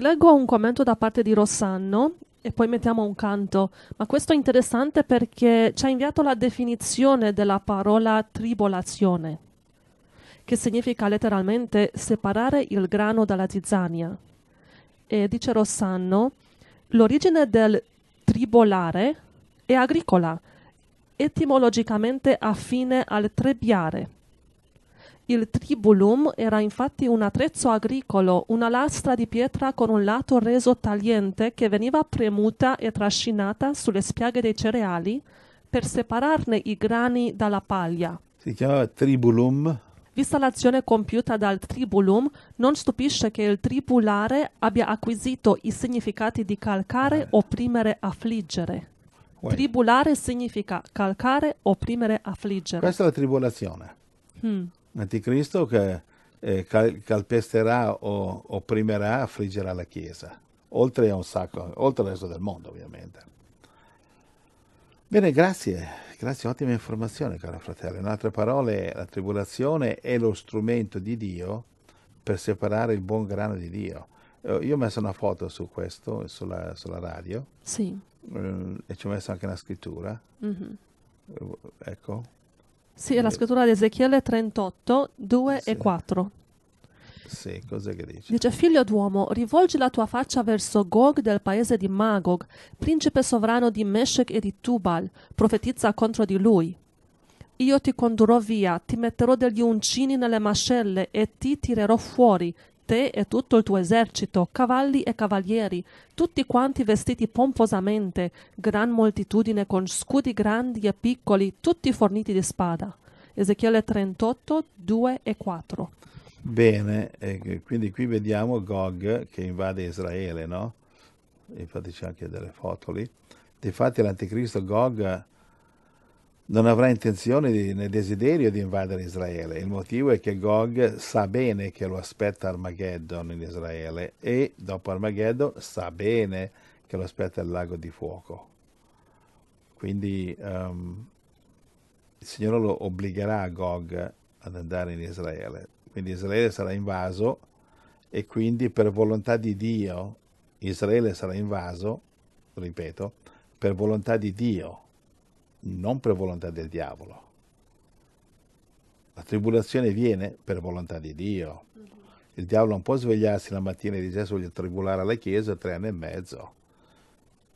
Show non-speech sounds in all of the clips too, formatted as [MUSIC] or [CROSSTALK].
Ti leggo un commento da parte di Rossanno e poi mettiamo un canto, ma questo è interessante perché ci ha inviato la definizione della parola tribolazione, che significa letteralmente separare il grano dalla tizzania. E dice Rossanno, l'origine del tribolare è agricola, etimologicamente affine al trebbiare il tribulum era infatti un attrezzo agricolo, una lastra di pietra con un lato reso tagliente che veniva premuta e trascinata sulle spiaghe dei cereali per separarne i grani dalla paglia. Si chiamava tribulum Vista l'azione compiuta dal tribulum, non stupisce che il tribulare abbia acquisito i significati di calcare, eh. opprimere, affliggere. Well. Tribulare significa calcare, opprimere, affliggere. Questa è la tribolazione. Mm anticristo che eh, calpesterà o opprimerà, affliggerà la Chiesa, oltre, a un sacco, oltre al resto del mondo ovviamente. Bene, grazie, grazie, ottima informazione caro fratello. In altre parole, la tribolazione è lo strumento di Dio per separare il buon grano di Dio. Eh, io ho messo una foto su questo, sulla, sulla radio. Sì. Mm, e ci ho messo anche una scrittura. Mm-hmm. Eh, ecco. Sì, è la scrittura di Ezechiele 38, 2 sì. e 4. Sì, cos'è che dice? Dice, figlio d'uomo, rivolgi la tua faccia verso Gog del paese di Magog, principe sovrano di Meshech e di Tubal, profetizza contro di lui. Io ti condurrò via, ti metterò degli uncini nelle mascelle e ti tirerò fuori, te e tutto il tuo esercito, cavalli e cavalieri, tutti quanti vestiti pomposamente, gran moltitudine con scudi grandi e piccoli, tutti forniti di spada. Ezechiele 38, 2 e 4. Bene, eh, quindi qui vediamo Gog che invade Israele, no? Infatti c'è anche delle foto lì. Difatti l'anticristo Gog non avrà intenzione di, né desiderio di invadere Israele. Il motivo è che Gog sa bene che lo aspetta Armageddon in Israele e dopo Armageddon sa bene che lo aspetta il lago di fuoco. Quindi um, il Signore lo obbligherà a Gog ad andare in Israele. Quindi Israele sarà invaso e quindi per volontà di Dio Israele sarà invaso, ripeto, per volontà di Dio non per volontà del diavolo. La tribolazione viene per volontà di Dio. Il diavolo non può svegliarsi la mattina e dire voglio tribolare la Chiesa tre anni e mezzo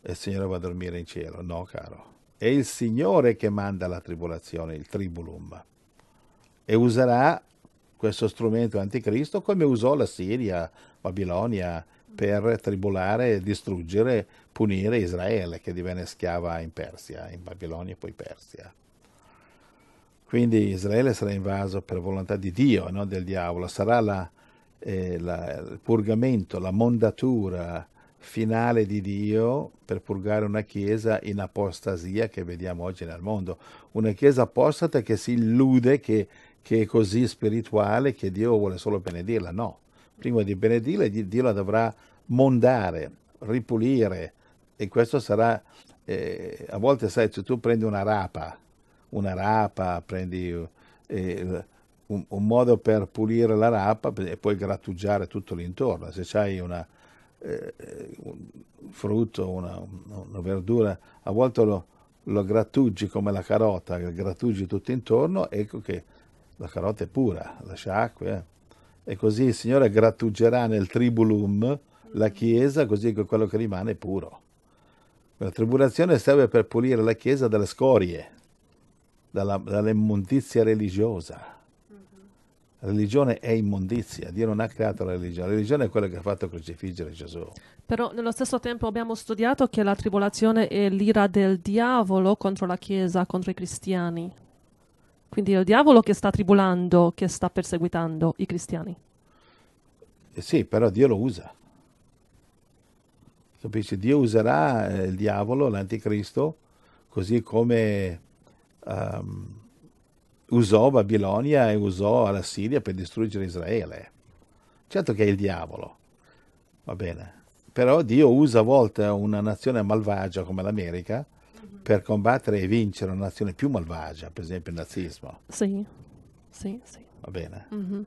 e il Signore va a dormire in cielo. No, caro. È il Signore che manda la tribolazione, il tribulum. E userà questo strumento anticristo come usò la Siria, Babilonia, per tribolare, distruggere, punire Israele che divenne schiava in Persia, in Babilonia e poi Persia. Quindi Israele sarà invaso per volontà di Dio e non del diavolo, sarà la, eh, la, il purgamento, la mondatura finale di Dio per purgare una chiesa in apostasia che vediamo oggi nel mondo, una chiesa apostata che si illude che, che è così spirituale che Dio vuole solo benedirla, no prima di benedire, Dio la dovrà mondare, ripulire e questo sarà, eh, a volte sai, se tu prendi una rapa, una rapa, prendi eh, un, un, modo per pulire la rapa e poi grattugiare tutto l'intorno, se hai una, eh, un frutto, una, una, verdura, a volte lo, lo grattugi come la carota, grattugi tutto intorno, ecco che la carota è pura, lascia acqua. Eh e così il Signore grattugerà nel tribulum la Chiesa così che quello che rimane è puro. La tribulazione serve per pulire la Chiesa dalle scorie, dalla, dall'immondizia religiosa. La religione è immondizia, Dio non ha creato la religione, la religione è quella che ha fatto crocifiggere Gesù. Però nello stesso tempo abbiamo studiato che la tribolazione è l'ira del diavolo contro la Chiesa, contro i cristiani. Quindi è il diavolo che sta tribolando, che sta perseguitando i cristiani. Eh sì, però Dio lo usa. Capisci? Dio userà eh, il diavolo, l'anticristo, così come um, usò Babilonia e usò la Siria per distruggere Israele. Certo che è il diavolo, va bene. Però Dio usa a volte una nazione malvagia come l'America per combattere e vincere una nazione più malvagia, per esempio il nazismo. Sì, sì, sì. Va bene. Mm-hmm.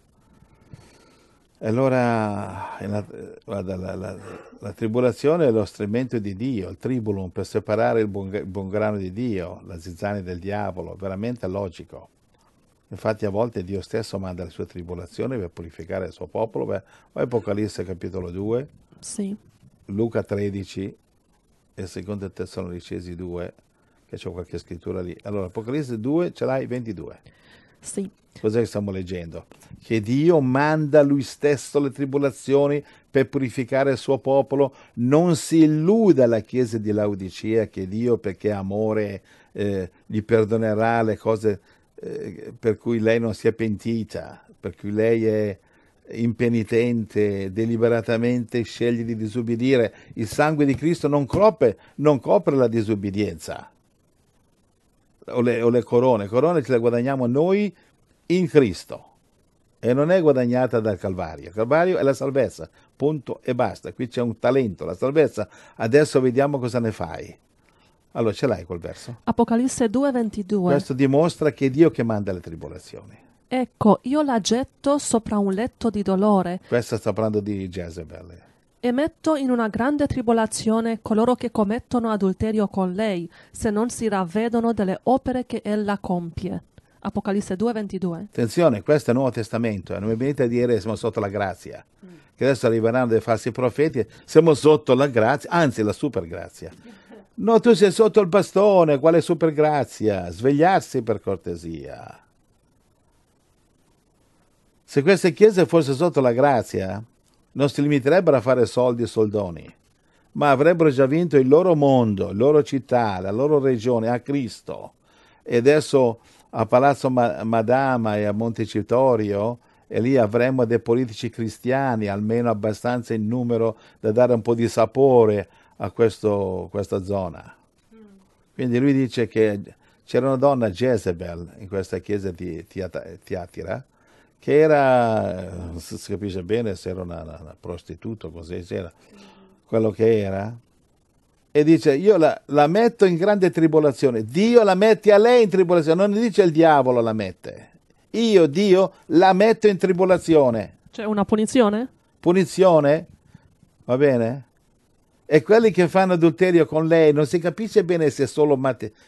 Allora, eh, la, guarda, la, la, la, tribolazione è lo strumento di Dio, il tribulum, per separare il buon, il buon grano di Dio, la zizzania del diavolo, veramente logico. Infatti a volte Dio stesso manda le sue tribolazioni per purificare il suo popolo. Beh, Apocalisse capitolo 2, sì. Luca 13 e secondo Tessalonicesi 2, che c'è qualche scrittura lì. Allora, Apocalisse 2, ce l'hai 22. Sì. Cos'è che stiamo leggendo? Che Dio manda lui stesso le tribolazioni per purificare il suo popolo. Non si illuda la chiesa di Laodicea che Dio, perché amore, eh, gli perdonerà le cose eh, per cui lei non si è pentita, per cui lei è impenitente, deliberatamente sceglie di disubbidire. Il sangue di Cristo non copre, non copre la disobbedienza o le, o le corone, corone ce le guadagniamo noi in Cristo e non è guadagnata dal Calvario. Il Calvario è la salvezza, punto e basta. Qui c'è un talento, la salvezza. Adesso vediamo cosa ne fai. Allora ce l'hai quel verso? Apocalisse 2:22. Questo dimostra che è Dio che manda le tribolazioni. Ecco, io la getto sopra un letto di dolore. Questo sta parlando di Jezebel. E metto in una grande tribolazione coloro che commettono adulterio con lei, se non si ravvedono delle opere che ella compie. Apocalisse 2:22. Attenzione, questo è il Nuovo Testamento, eh, non mi venite a dire siamo sotto la grazia, che adesso arriveranno dei falsi profeti, siamo sotto la grazia, anzi la supergrazia. No, tu sei sotto il bastone, quale supergrazia? Svegliarsi per cortesia. Se queste chiese fossero sotto la grazia, non si limiterebbero a fare soldi e soldoni, ma avrebbero già vinto il loro mondo, la loro città, la loro regione a Cristo. E adesso a Palazzo Madama e a Montecitorio, e lì avremmo dei politici cristiani, almeno abbastanza in numero da dare un po' di sapore a questo, questa zona. Quindi lui dice che c'era una donna, Jezebel, in questa chiesa di Tiatira, che era, si capisce bene se era una, una prostituta, così c'era, quello che era, e dice io la, la, metto in grande tribolazione, Dio la mette a lei in tribolazione, non dice il diavolo la mette, io Dio la metto in tribolazione. Cioè una punizione? Punizione, va bene? E quelli che fanno adulterio con lei non si capisce bene se è solo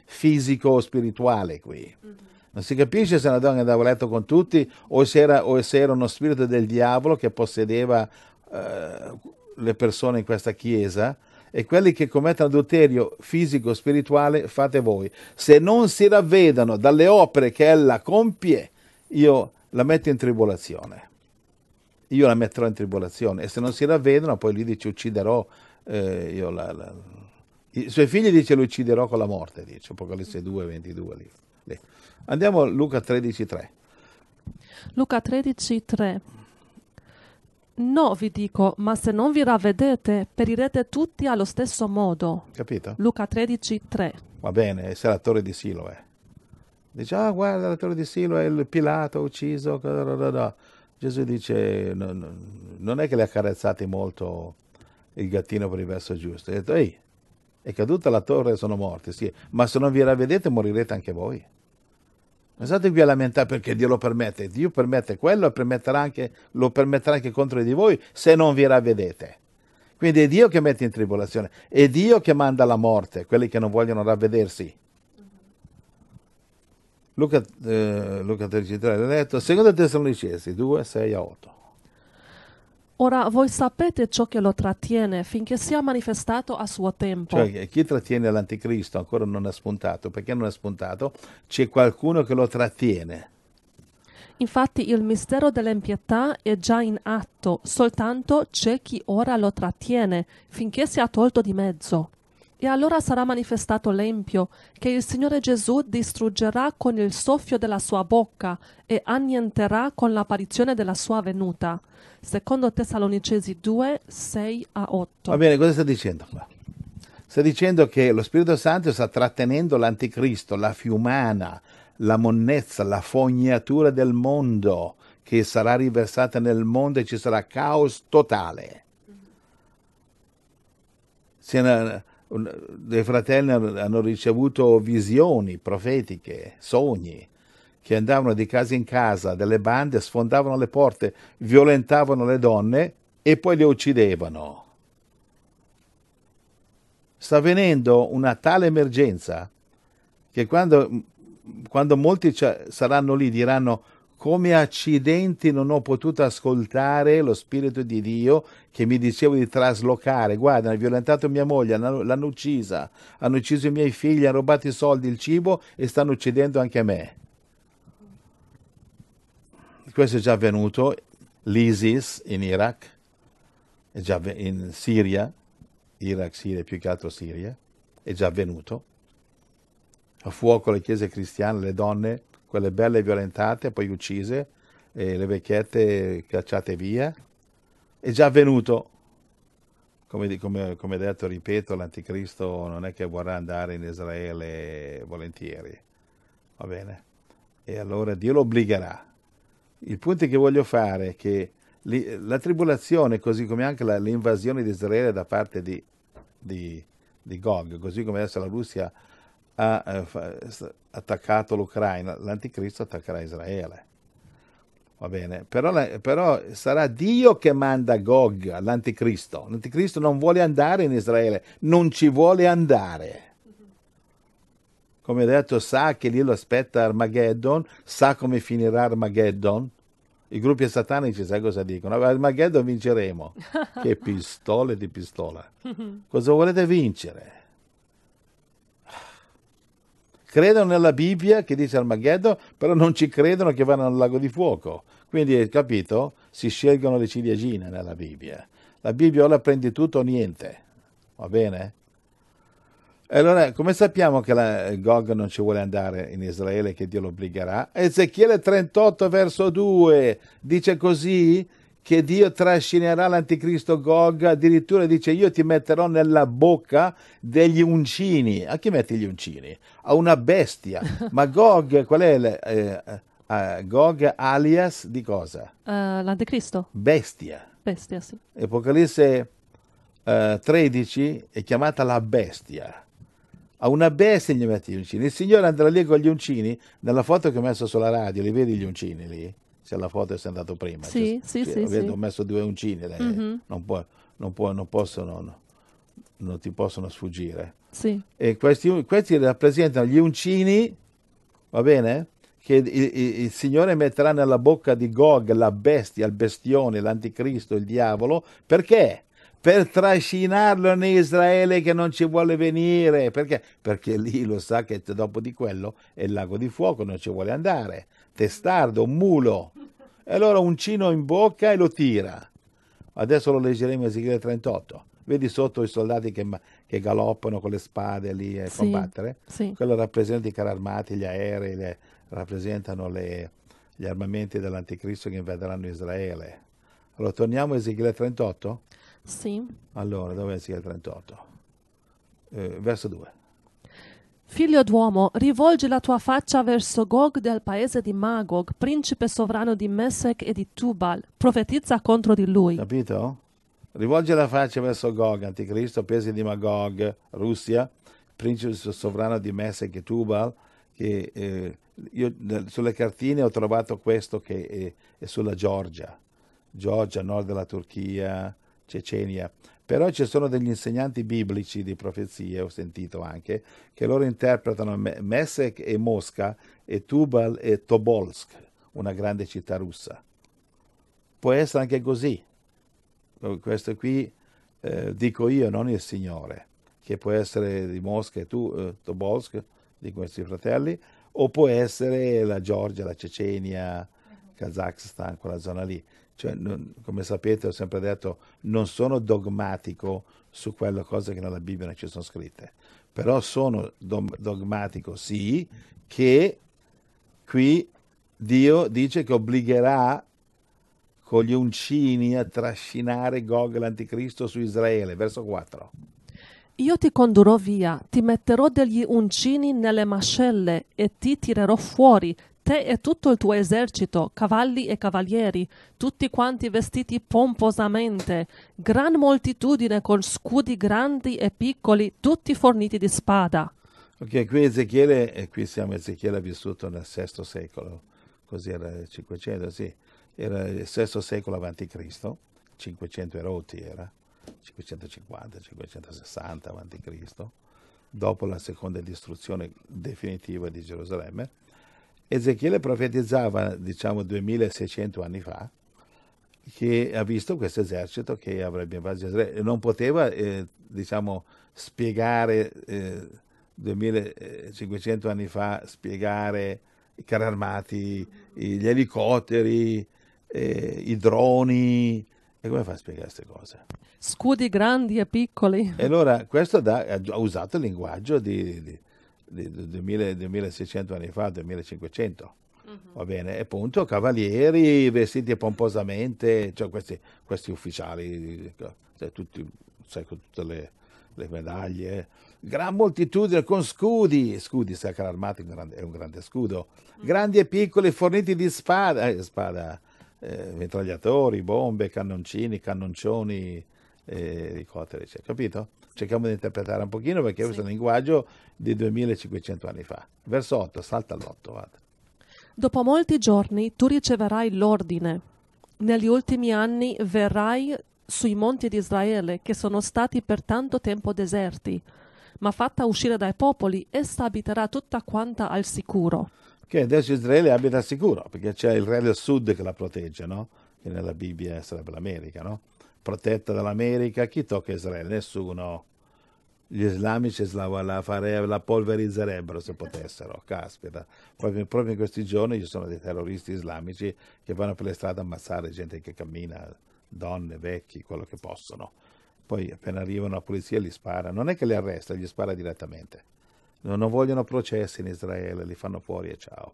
fisico o spirituale qui. Mm-hmm non si capisce se una donna andava a letto con tutti o se era, o se era uno spirito del diavolo che possedeva eh, le persone in questa chiesa. E quelli che commettono adulterio fisico spirituale fate voi. Se non si ravvedono dalle opere che ella compie, io la metto in tribolazione. Io la metterò in tribolazione. E se non si ravvedono, poi lui dice ucciderò eh, io la, la i suoi figli dice lo ucciderò con la morte, dice Apocalisse 2, 22 lì. lì. Andiamo a Luca 13.3. Luca 13.3. No, vi dico, ma se non vi ravvedete, perirete tutti allo stesso modo. Capito? Luca 13.3. Va bene, se la torre di Siloe. Eh. Dice, ah, guarda, la torre di Siloe, il Pilato ha ucciso. Gesù dice, non è che le ha carezzati molto il gattino per il verso giusto. Ha detto, ehi, è caduta la torre e sono morti, sì, ma se non vi ravvedete morirete anche voi. Non state qui a lamentare perché Dio lo permette. Dio permette quello e permetterà anche, lo permetterà anche contro di voi se non vi ravvedete. Quindi è Dio che mette in tribolazione, è Dio che manda la morte, quelli che non vogliono ravvedersi. Luca, eh, Luca 13, 3, l'ha detto, secondo Tessalonicesi 2, 6 a 8. Ora voi sapete ciò che lo trattiene finché sia manifestato a suo tempo. Cioè eh, chi trattiene l'anticristo ancora non ha spuntato, perché non è spuntato? C'è qualcuno che lo trattiene. Infatti il mistero dell'impietà è già in atto, soltanto c'è chi ora lo trattiene finché sia tolto di mezzo. E allora sarà manifestato l'empio che il Signore Gesù distruggerà con il soffio della sua bocca e annienterà con l'apparizione della sua venuta. Secondo Tessalonicesi 2, 6 a 8. Va bene, cosa sta dicendo qua? Sta dicendo che lo Spirito Santo sta trattenendo l'anticristo, la fiumana, la monnezza, la fognatura del mondo che sarà riversata nel mondo e ci sarà caos totale. Una, un, dei fratelli hanno ricevuto visioni profetiche, sogni, che andavano di casa in casa, delle bande, sfondavano le porte, violentavano le donne e poi le uccidevano. Sta avvenendo una tale emergenza che quando, quando molti saranno lì diranno come accidenti non ho potuto ascoltare lo Spirito di Dio che mi diceva di traslocare. Guarda, hanno violentato mia moglie, l'hanno uccisa, hanno ucciso i miei figli, hanno rubato i soldi, il cibo e stanno uccidendo anche me questo è già avvenuto, l'ISIS in Iraq, è già in Siria, Iraq, Siria, più che altro Siria, è già avvenuto. A fuoco le chiese cristiane, le donne, quelle belle violentate, poi uccise, le vecchiette cacciate via, è già avvenuto. Come, come, come, detto, ripeto, l'anticristo non è che vorrà andare in Israele volentieri, va bene? E allora Dio lo obbligherà. Il punto che voglio fare è che la tribolazione, così come anche la, l'invasione di Israele da parte di, di, di Gog, così come adesso la Russia ha eh, attaccato l'Ucraina, l'anticristo attaccherà Israele. Va bene, però, però, sarà Dio che manda Gog all'anticristo. L'anticristo non vuole andare in Israele, non ci vuole andare come detto, sa che lì lo aspetta Armageddon, sa come finirà Armageddon. I gruppi satanici sai cosa dicono? Armageddon vinceremo. [LAUGHS] che pistole di pistola. Cosa volete vincere? Credono nella Bibbia che dice Armageddon, però non ci credono che vanno al lago di fuoco. Quindi, capito? Si scelgono le ciliegine nella Bibbia. La Bibbia o la prendi tutto o niente. Va bene? Allora, come sappiamo che la, Gog non ci vuole andare in Israele, che Dio lo obbligherà? Ezechiele 38, verso 2, dice così che Dio trascinerà l'anticristo Gog, addirittura dice io ti metterò nella bocca degli uncini. A chi metti gli uncini? A una bestia. [LAUGHS] Ma Gog, qual è? Il, eh, eh, eh, Gog alias di cosa? Uh, l'anticristo. Bestia. Bestia, sì. Apocalisse eh, 13 è chiamata la bestia a una bestia gli gli uncini. Il signore andrà lì con gli uncini, nella foto che ho messo sulla radio, li vedi gli uncini lì? C'è la foto che sei andato prima. Sì, cioè, sì, cioè, sì, vedo, sì. Ho messo due uncini, lei, mm-hmm. non, può, non, può, non, possono, no, non ti possono sfuggire. Sì. E questi, questi, rappresentano gli uncini, va bene? Che il, il, il, Signore metterà nella bocca di Gog, la bestia, il bestione, l'anticristo, il diavolo, perché? per trascinarlo in Israele che non ci vuole venire. Perché? Perché lì lo sa che dopo di quello è il lago di fuoco, non ci vuole andare. Testardo, un mulo. E allora uncino in bocca e lo tira. Adesso lo leggeremo in Ezechiele 38. Vedi sotto i soldati che, che galoppano con le spade lì a sì, combattere? Sì. Quello rappresenta i carri armati, gli aerei, le, rappresentano le, gli armamenti dell'anticristo che invaderanno Israele. Allora torniamo a Ezechiele 38? Sì. Allora, dove sia il 38? Eh, verso 2. Figlio d'uomo, rivolgi la tua faccia verso Gog del paese di Magog, principe sovrano di Mesec e di Tubal. Profetizza contro di lui. Capito? Rivolgi la faccia verso Gog, anticristo, paese di Magog, Russia, principe sovrano di Mesec e Tubal, che eh, io sulle cartine ho trovato questo che è, è sulla Georgia, Georgia, nord della Turchia, Cecenia. Però ci sono degli insegnanti biblici di profezie, ho sentito anche, che loro interpretano Mesek e Mosca e Tubal e Tobolsk, una grande città russa. Può essere anche così. Questo qui eh, dico io, non il Signore, che può essere di Mosca e tu, eh, Tobolsk, di questi fratelli, o può essere la Georgia, la Cecenia, Kazakhstan, quella zona lì cioè, non, come sapete ho sempre detto, non sono dogmatico su quelle cose che nella Bibbia non ci sono scritte, però sono dogmatico sì che qui Dio dice che obbligherà con gli uncini a trascinare Gog l'anticristo su Israele, verso 4. Io ti condurrò via, ti metterò degli uncini nelle mascelle e ti tirerò fuori, te e tutto il tuo esercito, cavalli e cavalieri, tutti quanti vestiti pomposamente, gran moltitudine con scudi grandi e piccoli, tutti forniti di spada. Ok, qui Ezechiele, e qui siamo Ezechiele vissuto nel VI secolo, così era il 500, sì, era il VI secolo avanti a.C., 500 erotti era, 550, 560 avanti Cristo, dopo la seconda distruzione definitiva di Gerusalemme, Ezechiele profetizzava, diciamo, 2600 anni fa, che ha visto questo esercito che avrebbe invaso Israele. Non poteva, eh, diciamo, spiegare, eh, 2500 anni fa, spiegare i carri armati, gli elicotteri, eh, i droni. E come fa a spiegare queste cose? Scudi grandi e piccoli. E allora questo da, ha usato il linguaggio di, di 2000, 2600 anni fa, 2500. Uh-huh. Mhm. Va bene, e appunto cavalieri vestiti pomposamente, cioè questi, questi ufficiali, ecco, cioè, tutti, sai, con tutte le, le, medaglie, gran moltitudine con scudi, scudi sacra armati, è un grande scudo, uh-huh. grandi e piccoli forniti di spada, eh, spada eh, mitragliatori, bombe, cannoncini, cannoncioni, eh, ricotteri, cioè, capito? cerchiamo di interpretare un pochino perché sì. questo è un linguaggio di 2500 anni fa. Verso 8, salta all'8, vada. Dopo molti giorni tu riceverai l'ordine. Negli ultimi anni verrai sui monti di Israele che sono stati per tanto tempo deserti, ma fatta uscire dai popoli, essa abiterà tutta quanta al sicuro. Che adesso Israele abita al sicuro, perché c'è il re del sud che la protegge, no? Che nella Bibbia sarebbe l'America, no? protetta dall'America, chi tocca Israele? Nessuno. Gli islamici la, fare, la polverizzerebbero se potessero, caspita. Proprio, proprio, in questi giorni ci sono dei terroristi islamici che vanno per le strade a ammazzare gente che cammina, donne, vecchi, quello che possono. Poi appena arrivano la polizia li spara, non è che li arresta, li spara direttamente. Non, non vogliono processi in Israele, li fanno fuori e ciao.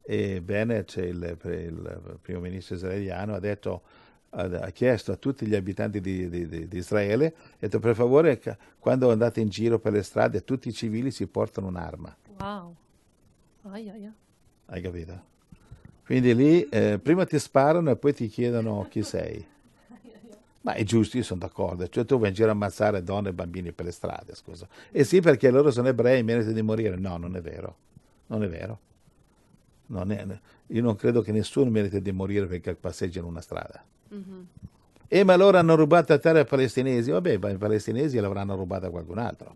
Ebbene, il, il primo ministro israeliano ha detto ha chiesto a tutti gli abitanti di, di, di, di Israele, ha detto per favore quando andate in giro per le strade tutti i civili si portano un'arma. Wow. Ai, ai, ai. Hai capito? Quindi lì eh, prima ti sparano e poi ti chiedono chi sei. [LAUGHS] Ma è giusto, io sono d'accordo, cioè tu vai in giro a ammazzare donne e bambini per le strade, scusa. E eh sì, perché loro sono ebrei e meritano di morire. No, non è vero. Non è vero. Non è, io non credo che nessuno meriti di morire perché passeggia in una strada. Mm-hmm. E ma loro hanno rubato la terra ai palestinesi? Vabbè, ma i palestinesi l'avranno rubata a qualcun altro.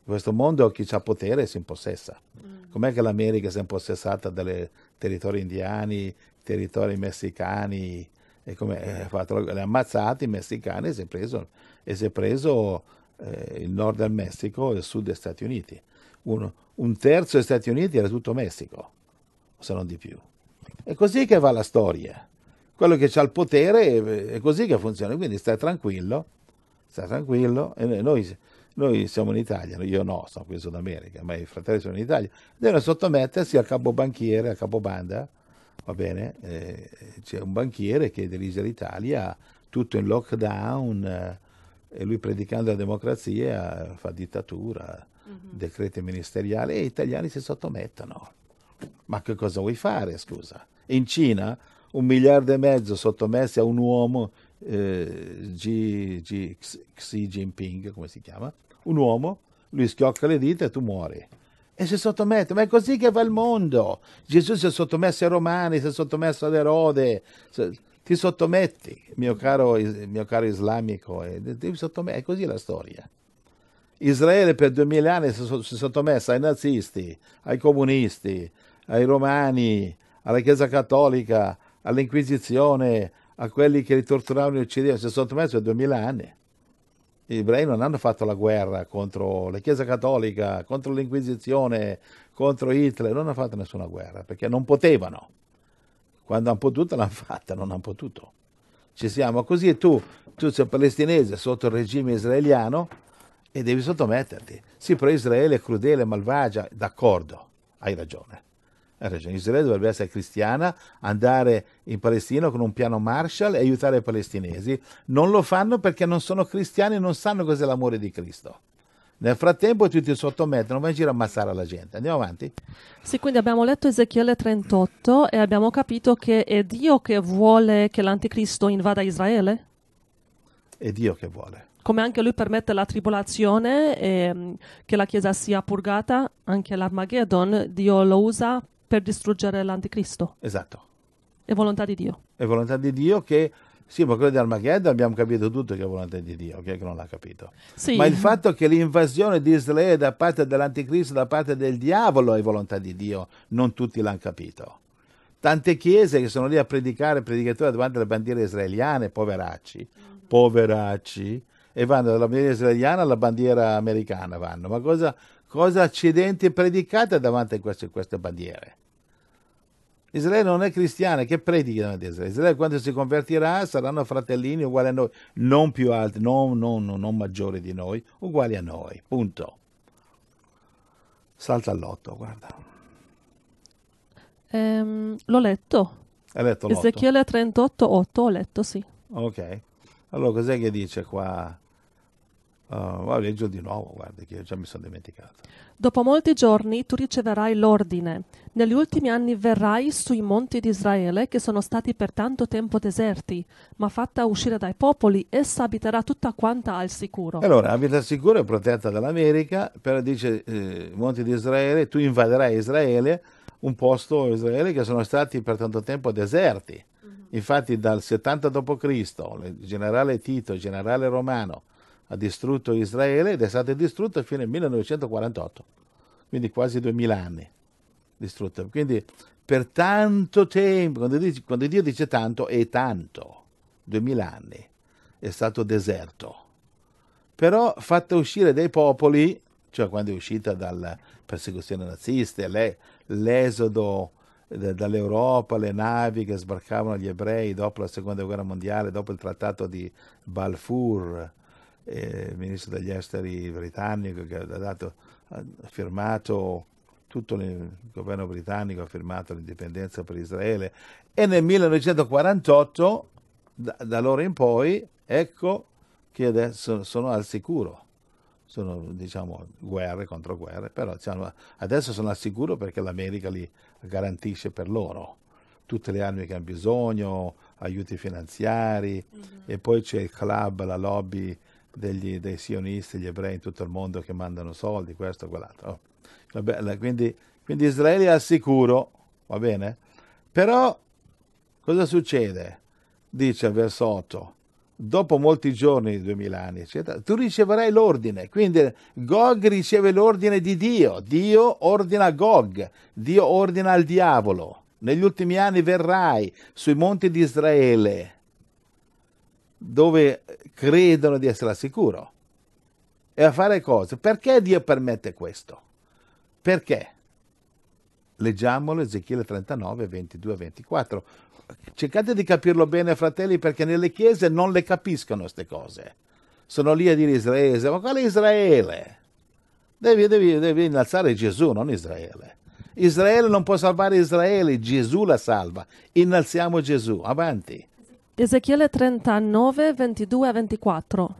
In questo mondo chi ha potere si impossessa. Mm. Com'è che l'America si è impossessata dai territori indiani, territori messicani? E come eh, fatto, le ammazzate i messicani e si è preso, si è preso eh, il nord del Messico e il sud degli Stati Uniti. Uno, un terzo degli Stati Uniti era tutto Messico, se non di più. È così che va la storia quello che ha il potere è così che funziona, quindi stai tranquillo, stai tranquillo, e noi, noi siamo in Italia, io no, sono qui in Sud America, ma i fratelli sono in Italia, devono sottomettersi al capobanchiere, al capobanda, va bene, eh, c'è un banchiere che dirige l'Italia, tutto in lockdown, eh, e lui predicando la democrazia fa dittatura, mm-hmm. decreti ministeriali, e gli italiani si sottomettono. Ma che cosa vuoi fare, scusa? In Cina un miliardo e mezzo sottomessi a un uomo, eh, G, G, Xi Jinping, come si chiama, un uomo, lui schiocca le dita e tu muori. E si sottomette, ma è così che va il mondo. Gesù si è sottomesso ai Romani, si è sottomesso ad Erode. Ti sottometti, mio caro, mio caro islamico, è così la storia. Israele per duemila anni si è sottomessa ai nazisti, ai comunisti, ai romani, alla Chiesa Cattolica, all'Inquisizione, a quelli che li torturavano e uccidevano, si sono messi per duemila anni. Gli ebrei non hanno fatto la guerra contro la Chiesa Cattolica, contro l'Inquisizione, contro Hitler, non hanno fatto nessuna guerra perché non potevano. Quando hanno potuto l'hanno fatta, non hanno potuto. Ci siamo così e tu, tu sei palestinese sotto il regime israeliano e devi sottometterti. Sì, però Israele è crudele, malvagia, d'accordo, hai ragione. Ha ragione, Israele dovrebbe essere cristiana, andare in Palestina con un piano Marshall e aiutare i palestinesi. Non lo fanno perché non sono cristiani e non sanno cos'è l'amore di Cristo. Nel frattempo tutti sottomettono, va in giro a ammazzare la gente. Andiamo avanti. Sì, quindi abbiamo letto Ezechiele 38 e abbiamo capito che è Dio che vuole che l'anticristo invada Israele? È Dio che vuole. Come anche lui permette la tribolazione, e, ehm, che la Chiesa sia purgata, anche l'Armageddon, Dio lo usa per distruggere l'anticristo. Esatto. È volontà di Dio. È volontà di Dio che sì, ma quello di Armageddon abbiamo capito tutto che è volontà di Dio, chi è che non l'ha capito? Sì. Ma il fatto che l'invasione di Israele da parte dell'anticristo, da parte del diavolo è volontà di Dio, non tutti l'hanno capito. Tante chiese che sono lì a predicare, predicatori davanti alle bandiere israeliane, poveracci, poveracci, e vanno dalla bandiera israeliana alla bandiera americana, vanno. Ma cosa, cosa accidenti predicate davanti a queste, queste bandiere. Israele non è cristiana, che predichi davanti a Israele? Israele quando si convertirà saranno fratellini uguali a noi, non più alti, non, non, non maggiori di noi, uguali a noi, punto. Salta all'otto, guarda. Um, l'ho letto. Hai letto l'otto? Ezechiele 38, 8, ho letto, sì. Ok. Allora cos'è che dice qua? Uh, eh, leggio di nuovo, guarda, che già mi sono dimenticato. Dopo molti giorni tu riceverai l'ordine. Negli ultimi anni verrai sui monti di Israele, che sono stati per tanto tempo deserti, ma fatta uscire dai popoli, essa abiterà tutta quanta al sicuro. Allora, abita al sicuro e protetta dall'America, però dice eh, monti di Israele, tu invaderai Israele, un posto Israele che sono stati per tanto tempo deserti. Mm-hmm. Infatti dal 70 d.C., il generale Tito, il generale romano, ha distrutto Israele ed è stata distrutta fino al 1948, quindi quasi 2000 anni distrutta. Quindi per tanto tempo, quando, dice, quando Dio dice tanto, è tanto, 2000 anni, è stato deserto. Però fatta uscire dai popoli, cioè quando è uscita dalla persecuzione nazista, le, l'esodo eh, dall'Europa, le navi che sbarcavano gli ebrei dopo la seconda guerra mondiale, dopo il trattato di Balfour, eh, ministro degli esteri britannico che ha dato, ha firmato tutto il governo britannico ha firmato l'indipendenza per Israele e nel 1948 da, da allora in poi ecco che adesso sono al sicuro sono diciamo guerre contro guerre però diciamo, adesso sono al sicuro perché l'America li garantisce per loro tutte le armi che hanno bisogno aiuti finanziari mm-hmm. e poi c'è il club la lobby degli, dei sionisti, gli ebrei in tutto il mondo che mandano soldi, questo e quell'altro. Oh. Vabbè, quindi, quindi Israele è al sicuro, va bene? Però cosa succede? Dice al verso 8, dopo molti giorni, 2000 anni, eccetera, tu riceverai l'ordine. Quindi Gog riceve l'ordine di Dio, Dio ordina a Gog, Dio ordina al diavolo. Negli ultimi anni verrai sui monti di Israele dove credono di essere al sicuro e a fare cose. Perché Dio permette questo? Perché? Leggiamolo Ezechiele 39, 22 24. Cercate di capirlo bene, fratelli, perché nelle chiese non le capiscono queste cose. Sono lì a dire Israele, ma quale Israele? Devi, devi, devi innalzare Gesù, non Israele. Israele non può salvare Israele, Gesù la salva. Innalziamo Gesù, avanti. Ezechiele 39, 22 e 24.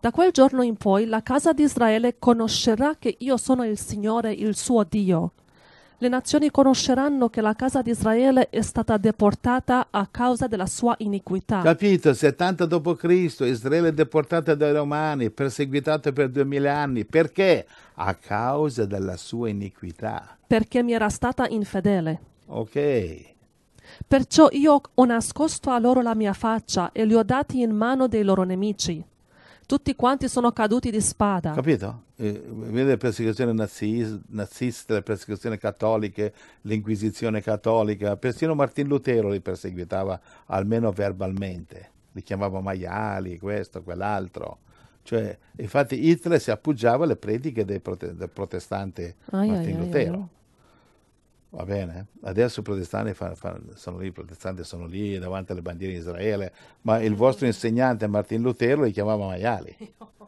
Da quel giorno in poi la casa di Israele conoscerà che io sono il Signore, il suo Dio. Le nazioni conosceranno che la casa di Israele è stata deportata a causa della sua iniquità. Capito? 70 d.C. Israele è deportata dai Romani, perseguitata per 2000 anni. Perché? A causa della sua iniquità. Perché mi era stata infedele. Ok. Perciò io ho nascosto a loro la mia faccia e li ho dati in mano dei loro nemici. Tutti quanti sono caduti di spada. Capito? Eh, vede le persecuzioni naziz- naziste, le persecuzioni cattoliche, l'inquisizione cattolica, persino Martin Lutero li perseguitava almeno verbalmente, li chiamava maiali, questo, quell'altro. Cioè, infatti Hitler si appoggiava alle prediche del, prote- protestante ai Martin ai Lutero. Ai va bene? Adesso i protestanti fa, fa, sono lì, i protestanti sono lì davanti alle bandiere di Israele, ma il vostro insegnante Martin Lutero li chiamava maiali. [LAUGHS]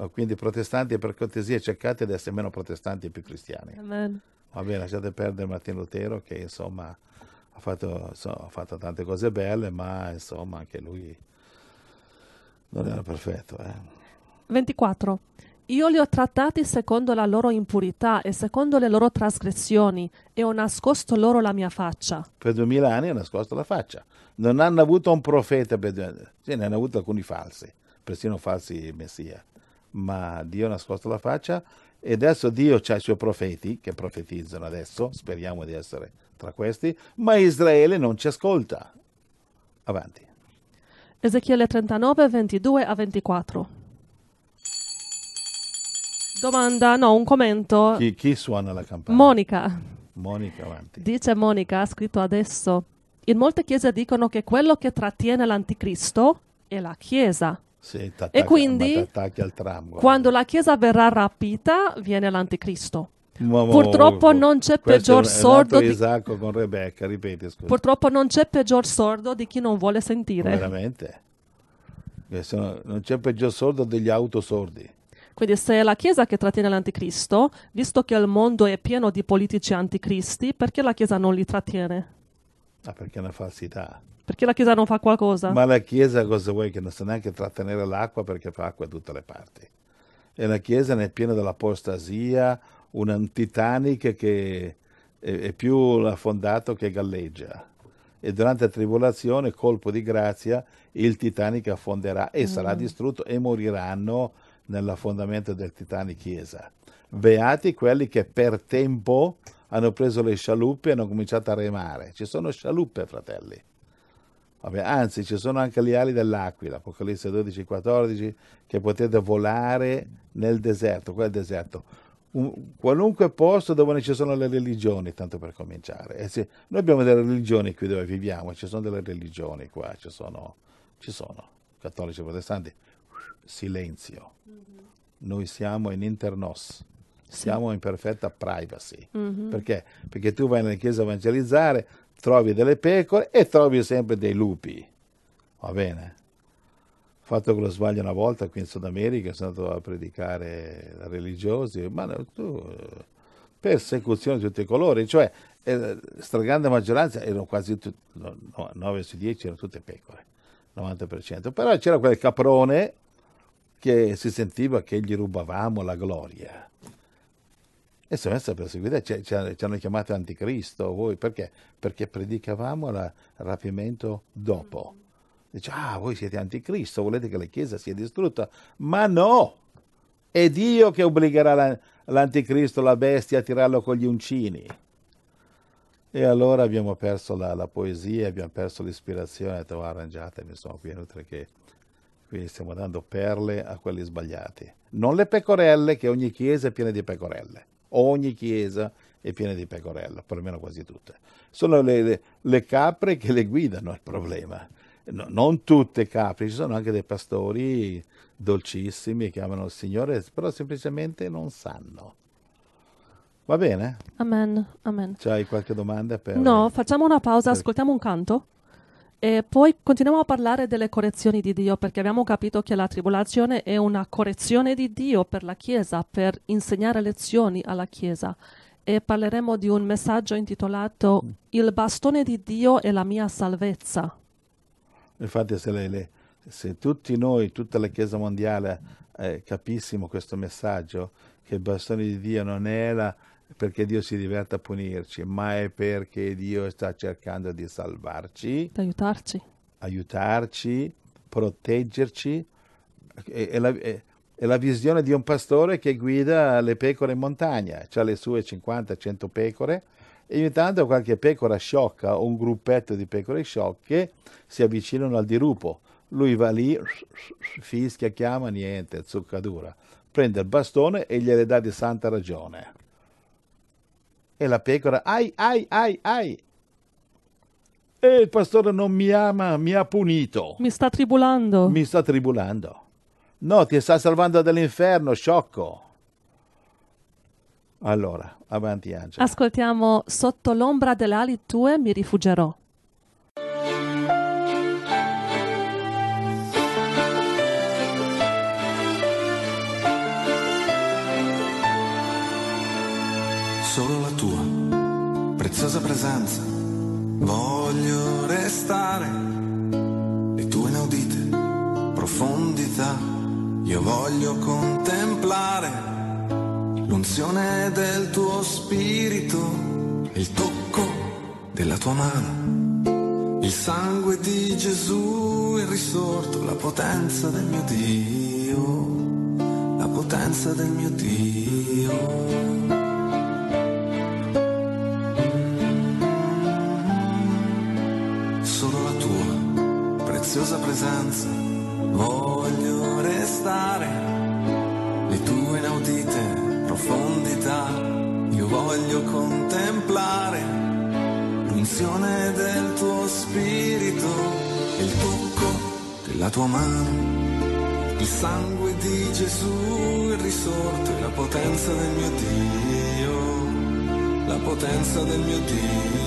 Oh, quindi protestanti per cortesia cercate di essere meno protestanti e più cristiani. Amen. Va bene, lasciate perdere Martin Lutero che insomma ha fatto, insomma, ha fatto tante cose belle, ma insomma anche lui non era perfetto. Eh. 24. Io li ho trattati secondo la loro impurità e secondo le loro trasgressioni e ho nascosto loro la mia faccia. Per duemila anni ho nascosto la faccia. Non hanno avuto un profeta, per cioè, ne hanno avuto alcuni falsi, persino falsi messia. Ma Dio ha nascosto la faccia e adesso Dio ha i suoi profeti che profetizzano adesso, speriamo di essere tra questi, ma Israele non ci ascolta. Avanti. Ezechiele 39, 22 a 24. Domanda, no, un commento. Chi, chi suona la campana? Monica. Monica, avanti. Dice Monica, ha scritto adesso. In molte chiese dicono che quello che trattiene l'anticristo è la Chiesa. Sì, e quindi tram, quando la Chiesa verrà rapita viene l'anticristo. Ma, ma, purtroppo non c'è peggior sordo di... Rebecca, ripeti, Purtroppo non c'è peggior sordo di chi non vuole sentire. Veramente. Non c'è peggior sordo degli autosordi. Quindi se è la Chiesa che trattiene l'anticristo, visto che il mondo è pieno di politici anticristi, perché la Chiesa non li trattiene? Ah, perché è una falsità. Perché la Chiesa non fa qualcosa? Ma la Chiesa cosa vuoi che non sa neanche trattenere l'acqua perché fa acqua da tutte le parti. E la Chiesa è piena dell'apostasia, un Titanic che è, più affondato che galleggia. E durante la tribolazione, colpo di grazia, il Titanic affonderà e mm. sarà mm-hmm. distrutto e moriranno nell'affondamento del Titanic Chiesa. Beati quelli che per tempo hanno preso le scialuppe e hanno cominciato a remare. Ci sono scialuppe, fratelli. Vabbè, anzi, ci sono anche gli ali dell'aquila, Apocalisse 12, 14, che potete volare nel deserto, quel deserto. Un, qualunque posto dove ci sono le religioni, tanto per cominciare. Eh sì, noi abbiamo delle religioni qui dove viviamo, ci sono delle religioni qua, ci sono, ci sono cattolici e protestanti silenzio. Mm-hmm. Noi siamo in internos, sì. siamo in perfetta privacy. Mm-hmm. Perché? Perché tu vai nella chiesa a evangelizzare, trovi delle pecore e trovi sempre dei lupi. Va bene? Ho fatto quello sbaglio una volta qui in Sud America, sono andato a predicare religiosi, ma tu eh, persecuzioni di tutti i colori, cioè la eh, stragrande maggioranza erano quasi tutti, 9 su 10 erano tutte pecore, 90%, però c'era quel caprone che si sentiva che gli rubavamo la gloria. E sono stata perseguita, cioè, ci, ci, hanno chiamato anticristo, voi perché? Perché predicavamo il rapimento dopo. Dice, ah, voi siete anticristo, volete che la Chiesa sia distrutta? Ma no! È Dio che obbligherà l'anticristo, la bestia, a tirarlo con gli uncini. E allora abbiamo perso la, la poesia, abbiamo perso l'ispirazione, ho detto, ah, arrangiatemi, sono qui, inutile che quindi stiamo dando perle a quelli sbagliati. Non le pecorelle, che ogni chiesa è piena di pecorelle, ogni chiesa è piena di pecorelle, perlomeno quasi tutte. Sono le, le, le capre che le guidano il problema. No, non tutte capre, ci sono anche dei pastori dolcissimi che amano il Signore, però semplicemente non sanno. Va bene? Amen, amen. C'hai qualche domanda per... No, facciamo una pausa, per... ascoltiamo un canto. E poi continuiamo a parlare delle correzioni di Dio perché abbiamo capito che la tribolazione è una correzione di Dio per la Chiesa, per insegnare lezioni alla Chiesa. E parleremo di un messaggio intitolato Il bastone di Dio è la mia salvezza. Infatti se, se tutti noi, tutta la Chiesa mondiale eh, capissimo questo messaggio, che il bastone di Dio non è la, perché Dio si diverte a punirci, ma è perché Dio sta cercando di salvarci, aiutarci, aiutarci proteggerci. È la, è, è la, visione di un pastore che guida le pecore in montagna, ha le sue 50-100 pecore, e ogni tanto qualche pecora sciocca o un gruppetto di pecore sciocche si avvicinano al dirupo. Lui va lì, fischia, chiama, niente, zucca dura. Prende il bastone e gliele dà di santa ragione. E la pecora, ai, ai, ai, ai. E il pastore non mi ama, mi ha punito. Mi sta tribulando. Mi sta tribulando. No, ti sta salvando dall'inferno, sciocco. Allora, avanti Angela. Ascoltiamo Sotto l'ombra delle ali tue mi rifugierò. Solo silenziosa presenza. Voglio restare le tue inaudite profondità. Io voglio contemplare l'unzione del tuo spirito, il tocco della tua mano, il sangue di Gesù, il risorto, la potenza del mio Dio, la potenza del mio Dio. presenza, voglio restare, le tue inaudite profondità, io voglio contemplare l'unzione del tuo spirito, il tocco della tua mano, il sangue di Gesù, il risorto e la potenza del mio Dio, la potenza del mio Dio.